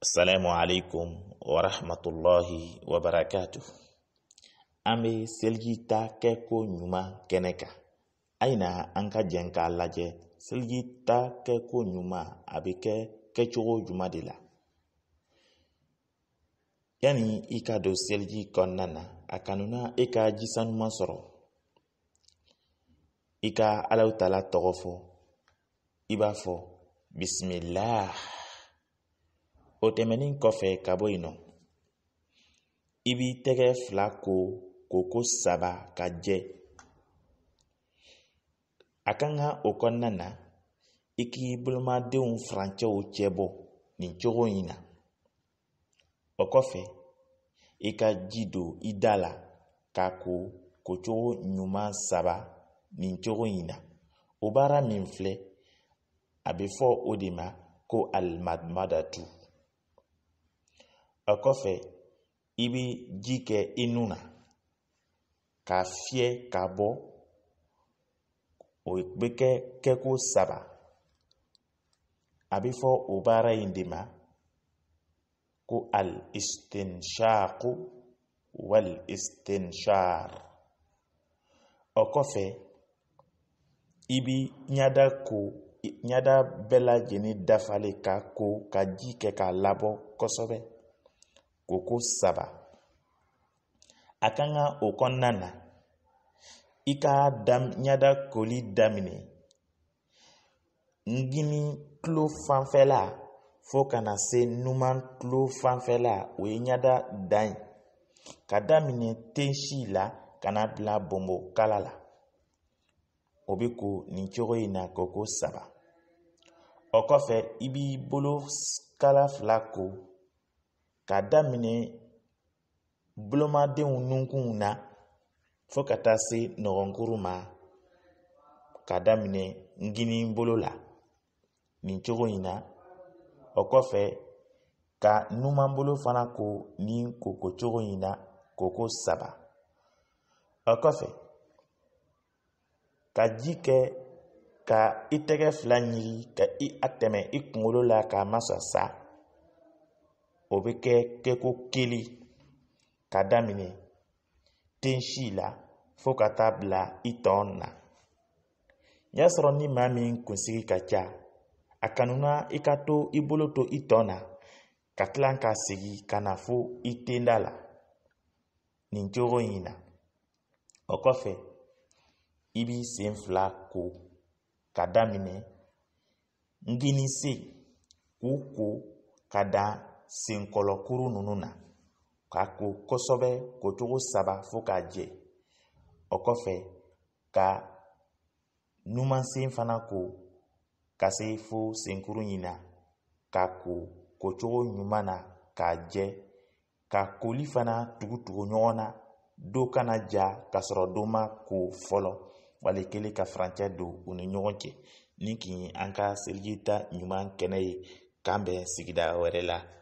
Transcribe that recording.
assalamu alaykum warahmatullahi wabarakatuh an be seligita kɛ ko ɲuman kɛnɛ kan ayina an ka jɛn k'a lajɛ seligita kɛ ko ɲuman a be kɛ kɛcogo juman de la yani i ka don seliji kɔnna na a kanuna i ka jisanuman sɔrɔ i ka alaw tala tɔgɔ fɔ i b'a fɔ bisimilah o tɛmɛnen kɔfɛ ka bɔ yen nɔ i b'i tɛgɛ fila ko k'o ko saba ka jɛ a kan o kɔnɔna na i k'i bolomadenw furancɛw cɛ bɔ nin cogo in na o kɔfɛ i ka ji don i da la k'a ko kocogo ɲuman saba nin cogo in na o baara min filɛ a bɛ fɔ o de ma ko alimadatu o kɔfɛ i bɛ ji kɛ i nu na k'a fiyɛ k'a bɔ o bɛ kɛ kɛko saba a bɛ fɔ o baara in de ma ko al-istinshaaqu wal-istinshaar o kɔfɛ i bɛ ɲada ko ɲada bɛɛ lajɛlen dafalen k'a ko ka ji kɛ k'a labɔ kosɛbɛ k'o ko saba a kan ka o kɔnɔna na i ka ɲɛda koli daminɛ ngimi tulo fanfɛla fo kana se numan tulo fanfɛla o ye ɲɛda dan ye ka daminɛ tensi la ka na bila bɔnbɔkala la o bɛ ko nin cogo in na k'o ko saba o kɔfɛ i b'i bolo kala fila ko k'a daminɛ bolomadenw nunkunw na fo ka taa se nɔgɔnkuru ma k'a daminɛ ngini bolo la nin cogo in na o kɔfɛ ka numanbolo fana ko nin koko cogo in na koko saba o kɔfɛ ka ji kɛ ka i tɛgɛ fila ɲigi ka i a tɛmɛ i kunkolo la k'a sa. o bɛ kɛ kɛko kelen ka daminɛ den si la fo ka taa bila i tɔn na n y'a sɔrɔ ni maa min kunsigi ka ca a kanuna i ka to i bolo to i tɔn na ka tila ka segin ka na fo i ten la nin cogo in na o kɔfɛ i b'i sen fila ko ka daminɛ ngini k'u ko ka dan senkɔlɔkuru nunu na k'a ko kosɛbɛ kocogo saba fo k'a jɛ o kɔfɛ ka numansen fana ko ka se fo senkuru in na k'a ko kocogo ɲuman na k'a jɛ ka koli fana tugutugu ɲɔgɔn na do kana ja k'a sɔrɔ do ma ko fɔlɔ wali kɛlen ka farancɛ don u ni ɲɔgɔn cɛ ni kin an ka selijita ɲuman kɛnɛ ye k'an bɛn sigida wɛrɛ la